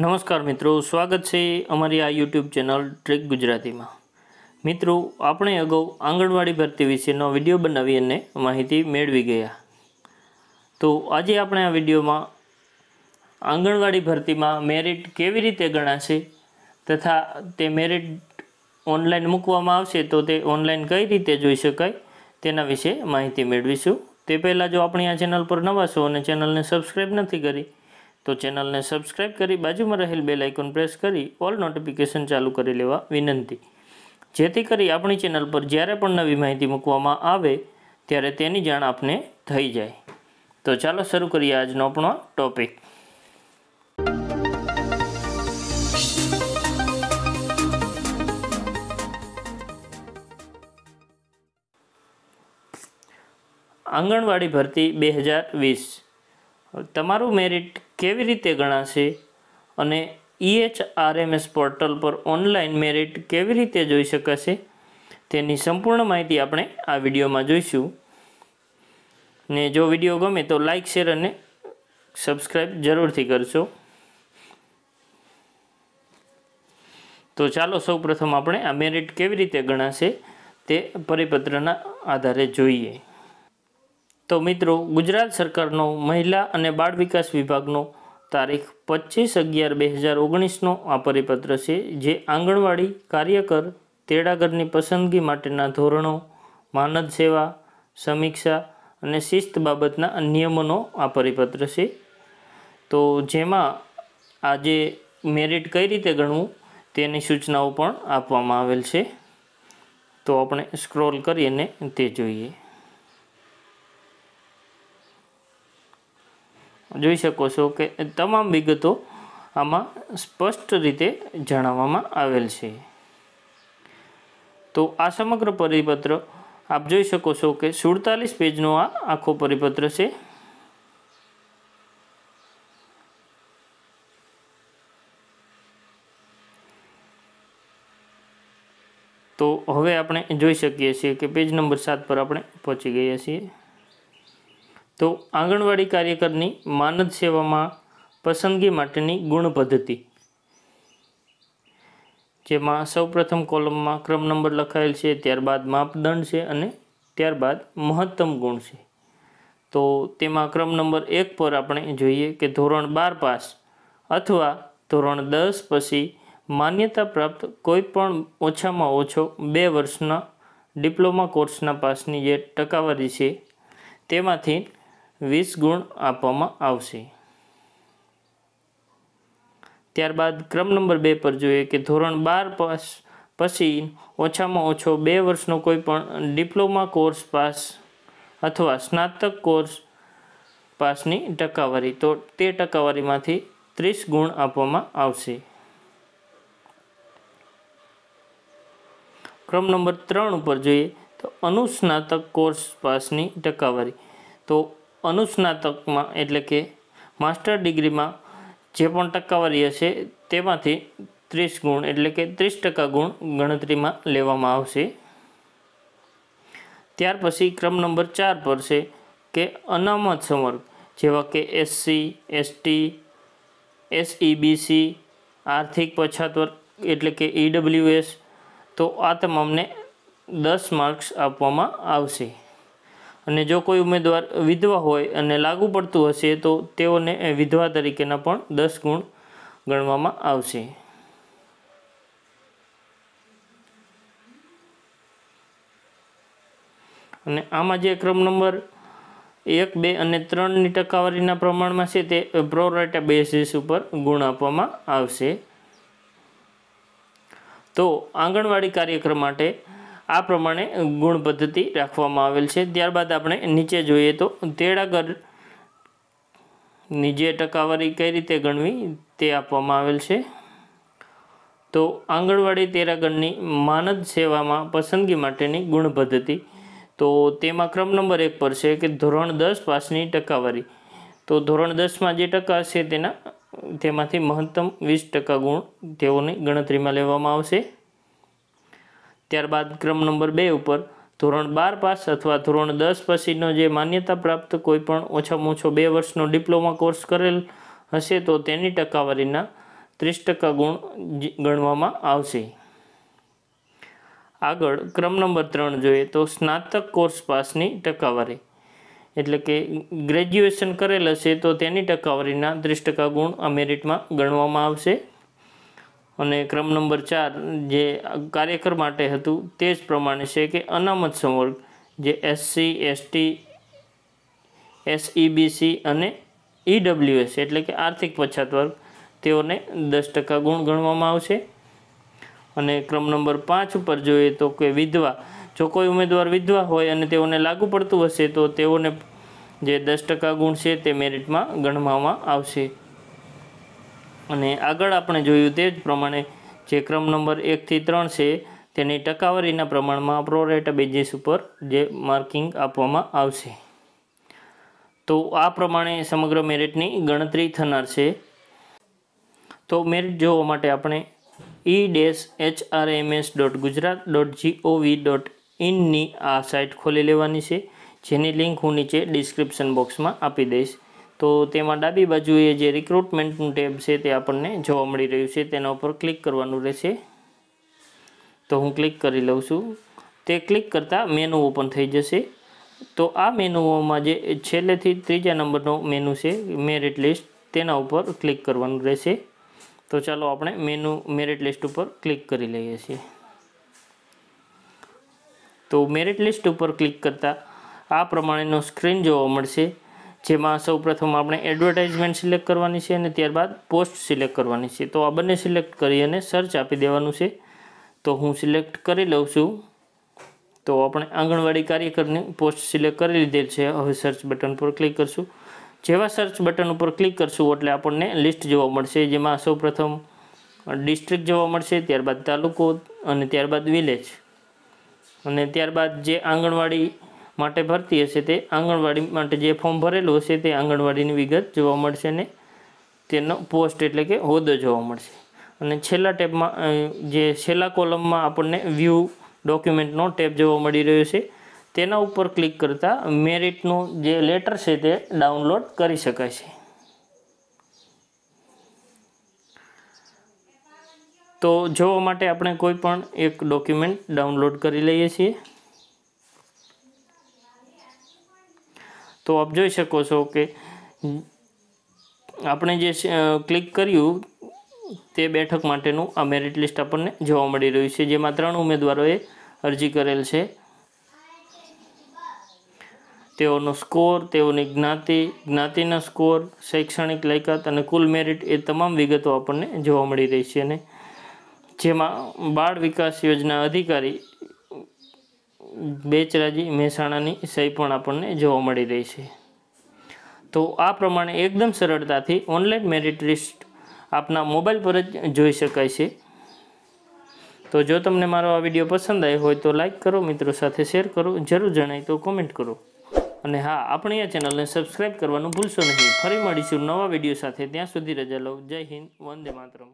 નમસ્કાર મિત્રો સ્વાગત છે અમારી આ યુટ્યુબ ચેનલ ટ્રીક ગુજરાતીમાં મિત્રો આપણે અગાઉ આંગણવાડી ભરતી વિશેનો વિડીયો બનાવી અને માહિતી મેળવી ગયા તો આજે આપણે આ વિડીયોમાં આંગણવાડી ભરતીમાં મેરિટ કેવી રીતે ગણાશે તથા તે મેરિટ ઓનલાઈન મૂકવામાં આવશે તો તે ઓનલાઈન કઈ રીતે જોઈ શકાય તેના વિશે માહિતી મેળવીશું તે પહેલાં જો આપણી આ ચેનલ પર નવા છો અને ચેનલને સબસ્ક્રાઈબ નથી કરી તો ચેનલને સબસ્ક્રાઇબ કરી બાજુમાં રહેલ બે લાઇકોન પ્રેસ કરી ઓલ નોટિફિકેશન ચાલુ કરી લેવા વિનંતી જેથી કરી આપણી ચેનલ પર જ્યારે પણ નવી માહિતી મૂકવામાં આવે ત્યારે તેની જાણ આપને થઈ જાય તો ચાલો શરૂ કરીએ આજનો આપણો ટોપિક આંગણવાડી ભરતી બે હજાર વીસ તમારું મેરિટ કેવી રીતે ગણાશે અને ઈએચઆરએમએસ e પોર્ટલ પર ઓનલાઈન મેરિટ કેવી રીતે જોઈ શકાશે તેની સંપૂર્ણ માહિતી આપણે આ વિડીયોમાં જોઈશું ને જો વિડીયો ગમે તો લાઇક શેર અને સબસ્ક્રાઈબ જરૂરથી કરશો તો ચાલો સૌપ્રથમ આપણે આ મેરિટ કેવી રીતે ગણાશે તે પરિપત્રના આધારે જોઈએ તો મિત્રો ગુજરાત સરકારનો મહિલા અને બાળ વિકાસ વિભાગનો તારીખ પચીસ અગિયાર બે હજાર ઓગણીસનો આ પરિપત્ર છે જે આંગણવાડી કાર્યકર તેડાગરની પસંદગી માટેના ધોરણો માનદ સેવા સમીક્ષા અને શિસ્ત બાબતના નિયમોનો આ પરિપત્ર છે તો જેમાં આજે મેરિટ કઈ રીતે ગણવું તેની સૂચનાઓ પણ આપવામાં આવેલ છે તો આપણે સ્ક્રોલ કરીને તે જોઈએ જોઈ શકો છો કે તમામ વિગતો આમાં સ્પષ્ટ રીતે જણાવવામાં આવેલ છે તો આ સમગ્ર પરિપત્ર આપ જોઈ શકો છો કે સુડતાલીસ પેજનો આ આખો પરિપત્ર છે તો હવે આપણે જોઈ શકીએ છીએ કે પેજ નંબર સાત પર આપણે પહોંચી ગયા છીએ તો આંગણવાડી કાર્યકરની માનદ સેવામાં પસંદગી માટેની ગુણ પદ્ધતિ જેમાં સૌપ્રથમ કોલમમાં ક્રમ નંબર લખાયેલ છે ત્યારબાદ માપદંડ છે અને ત્યારબાદ મહત્તમ ગુણ છે તો તેમાં ક્રમ નંબર એક પર આપણે જોઈએ કે ધોરણ બાર પાસ અથવા ધોરણ દસ પછી માન્યતા પ્રાપ્ત કોઈપણ ઓછામાં ઓછો બે વર્ષના ડિપ્લોમા કોર્સના પાસની જે ટકાવારી છે તેમાંથી વીસ ગુણ આપવામાં આવશે ત્યારબાદ ક્રમ નંબર બે પર જોઈએ કે ધોરણ બાર પાસ પછી ઓછામાં ઓછો બે વર્ષનો કોઈ પણ ડિપ્લોમા કોર્સ પાસ અથવા સ્નાતક કોર્સ પાસની ટકાવારી તો તે ટકાવારીમાંથી ત્રીસ ગુણ આપવામાં આવશે ક્રમ નંબર ત્રણ ઉપર જોઈએ તો અનુસ્નાતક કોર્સ પાસની ટકાવારી તો અનુસ્નાતકમાં એટલે કે માસ્ટર ડિગ્રીમાં જે પણ ટકાવારી હશે તેમાંથી ત્રીસ ગુણ એટલે કે ત્રીસ ટકા ગુણ ગણતરીમાં લેવામાં આવશે ત્યાર પછી ક્રમ નંબર ચાર પર છે કે અનામત સંવર્ગ જેવા કે એસસી એસટી એસઈબીસી આર્થિક પછાત વર્ગ એટલે કે ઈડબ્લ્યુએસ e તો આ તમામને દસ માર્ક્સ આપવામાં આવશે અને જો કોઈ ઉમેદવાર વિધવા હોય અને લાગુ પડતું હશે તો તેઓને વિધવા તરીકેના પણ દસ ગુણ ગણવામાં આવશે અને આમાં જે ક્રમ નંબર એક બે અને ત્રણની ટકાવારીના પ્રમાણમાં છે તે પ્રોરાટા બેસિસ ઉપર ગુણ આપવામાં આવશે તો આંગણવાડી કાર્યક્રમ માટે આ પ્રમાણે ગુણ પદ્ધતિ રાખવામાં આવેલ છે ત્યારબાદ આપણે નીચે જોઈએ તો તેડાગર જે ટકાવારી કઈ રીતે ગણવી તે આપવામાં આવેલ છે તો આંગણવાડી તેરાગણની માનદ સેવામાં પસંદગી માટેની ગુણ પદ્ધતિ તો તેમાં ક્રમ નંબર એક પર છે કે ધોરણ દસ પાસની ટકાવારી તો ધોરણ દસમાં જે ટકા હશે તેના તેમાંથી મહત્તમ વીસ ટકા ગુણ તેઓની ગણતરીમાં લેવામાં આવશે ત્યારબાદ ક્રમ નંબર બે ઉપર ધોરણ બાર પાસ અથવા ધોરણ દસ પછીનો જે માન્યતા પ્રાપ્ત કોઈપણ ઓછામાં ઓછો બે વર્ષનો ડિપ્લોમા કોર્સ કરેલ હશે તો તેની ટકાવારીના ત્રીસ ટકા ગુણ ગણવામાં આવશે આગળ ક્રમ નંબર ત્રણ જોઈએ તો સ્નાતક કોર્સ પાસની ટકાવારી એટલે કે ગ્રેજ્યુએશન કરેલ હશે તો તેની ટકાવારીના ત્રીસ ટકા ગુણ આ મેરિટમાં ગણવામાં આવશે અને ક્રમ નંબર ચાર જે કાર્યકર માટે હતું તે જ પ્રમાણે છે કે અનામત સંવર્ગ જે એસસી એસટી એસઈબીસી અને ઈડબ્લ્યુએસ e એટલે કે આર્થિક પછાત વર્ગ તેઓને દસ ટકા ગુણ ગણવામાં આવશે અને ક્રમ નંબર પાંચ ઉપર જોઈએ તો કે વિધવા જો કોઈ ઉમેદવાર વિધવા હોય અને તેઓને લાગુ પડતું હશે તો તેઓને જે દસ ટકા ગુણ છે તે મેરિટમાં ગણવામાં આવશે અને આગળ આપણે જોયું તે જ પ્રમાણે જે ક્રમ નંબર એકથી ત્રણ છે તેની ટકાવારીના પ્રમાણમાં પ્રોરેટા બેઝિસ ઉપર જે માર્કિંગ આપવામાં આવશે તો આ પ્રમાણે સમગ્ર મેરિટની ગણતરી થનાર છે તો મેરિટ જોવા માટે આપણે E dash H R M S dot Gujarat dot GOV dot ઇનની આ સાઇટ ખોલી લેવાની છે જેની લિંક હું નીચે ડિસ્ક્રિપ્શન બોક્સમાં આપી દઈશ તો તેમાં ડાબી બાજુએ જે રિક્રુટમેન્ટનું ટેબ છે તે આપણને જોવા મળી રહ્યું છે તેના ઉપર ક્લિક કરવાનું રહેશે તો હું ક્લિક કરી લઉં છું તે ક્લિક કરતાં મેનુ ઓપન થઈ જશે તો આ મેનુઓમાં જે છેલ્લેથી ત્રીજા નંબરનો મેનુ છે મેરિટ લિસ્ટ તેના ઉપર ક્લિક કરવાનું રહેશે તો ચાલો આપણે મેનુ મેરિટ લિસ્ટ ઉપર ક્લિક કરી લઈએ છીએ તો મેરિટ લિસ્ટ ઉપર ક્લિક કરતાં આ પ્રમાણેનો સ્ક્રીન જોવા મળશે જેમાં સૌપ્રથમ આપણે એડવર્ટાઇઝમેન્ટ સિલેક્ટ કરવાની છે અને ત્યારબાદ પોસ્ટ સિલેક્ટ કરવાની છે તો આ બંને સિલેક્ટ કરી અને સર્ચ આપી દેવાનું છે તો હું સિલેક્ટ કરી લઉં છું તો આપણે આંગણવાડી કાર્યકરની પોસ્ટ સિલેક્ટ કરી લીધેલ છે હવે સર્ચ બટન પર ક્લિક કરશું જેવા સર્ચ બટન ઉપર ક્લિક કરશું એટલે આપણને લિસ્ટ જોવા મળશે જેમાં સૌપ્રથમ ડિસ્ટ્રિક્ટ જોવા મળશે ત્યારબાદ તાલુકો અને ત્યારબાદ વિલેજ અને ત્યારબાદ જે આંગણવાડી માટે ભરતી હશે તે આંગણવાડી માટે જે ફોર્મ ભરેલું હશે તે આંગણવાડીની વિગત જોવા મળશે અને તેનો પોસ્ટ એટલે કે હોદ્દો જોવા મળશે અને છેલ્લા ટેબમાં જે છેલ્લા કોલમમાં આપણને વ્યૂ ડોક્યુમેન્ટનો ટેબ જોવા મળી રહ્યો છે તેના ઉપર ક્લિક કરતાં મેરિટનું જે લેટર છે તે ડાઉનલોડ કરી શકાય છે તો જોવા માટે આપણે કોઈ પણ એક ડોક્યુમેન્ટ ડાઉનલોડ કરી લઈએ છીએ તો આપ જોઈ શકો છો કે આપણે જે ક્લિક કર્યું તે બેઠક માટેનું આ મેરિટ લિસ્ટ આપણને જોવા મળી રહ્યું છે જેમાં ત્રણ ઉમેદવારોએ અરજી કરેલ છે તેઓનો સ્કોર તેઓની જ્ઞાતિ જ્ઞાતિના સ્કોર શૈક્ષણિક લાયકાત અને કુલ મેરિટ એ તમામ વિગતો આપણને જોવા મળી રહી છે અને જેમાં બાળ વિકાસ યોજના અધિકારી બેચરાજી મહેસાણાની સહી પણ આપણને જોવા મળી રહી છે તો આ પ્રમાણે એકદમ સરળતાથી ઓનલાઈન મેરિટ લિસ્ટ આપના મોબાઈલ પર જ જોઈ શકાય છે તો જો તમને મારો આ વિડીયો પસંદ આવ્યો હોય તો લાઇક કરો મિત્રો સાથે શેર કરો જરૂર જણાય તો કોમેન્ટ કરો અને હા આપણી આ ચેનલને સબસ્ક્રાઈબ કરવાનું ભૂલશો નહીં ફરી મળીશું નવા વિડીયો સાથે ત્યાં સુધી રજા લઉં જય હિન્દ વંદે માતરમ